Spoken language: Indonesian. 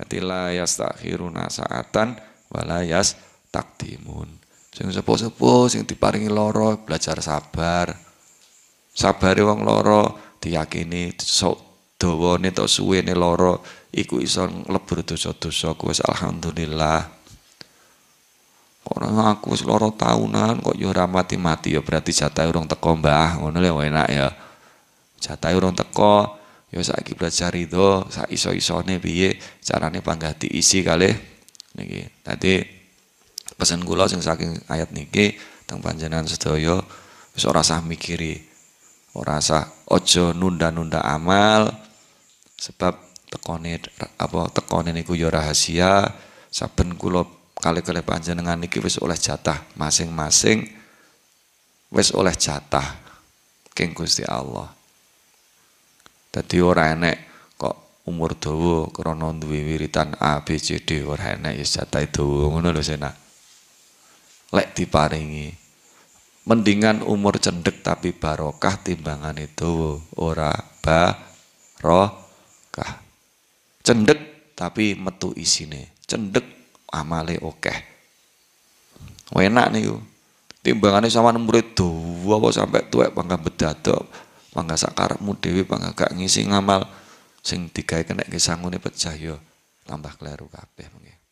Dadi la yastakhiruna saatan wala yas takdimun. Sing sepuh-sepuh sing diparingi loro belajar sabar. Sabare wong lara diyakini sok dawane tok suwene loro. iku iso nglebur dosa-dosa wis alhamdulillah. Orang aku seloro tahunan? kok yo ora mati-mati ya berarti jatah urung teko Mbah, ngono lho enak ya. Jatah urung teko ya saiki belajar itu, sak iso-isone biye carane pangganti isi kali niki tadi pesan gula sing saking ayat niki tentang panjenengan sedaya wis ora sah mikiri ora sah ojo nunda-nunda amal sebab tekone apa tekone niku ya rahasia saben kula kali-kali panjenengan niki wis oleh jatah masing-masing wis oleh jatah King Allah Tadi ora enek kok umur dawa krana duwe wiritan A B C D ora enek ya jatahe dawa ngono lho Sena. Lek diparingi mendingan umur cendek tapi barokah timbangan itu ora barokah cendek tapi metu isine cendek amale oke okay. enak nih timbangannya sama umur itu apa sampai tuwek beda bedadok mangga sakarmu dewi mangga gak ngisi ngamal sing digawe kenek ke sangune pecah yo tambah kleru kabeh mengene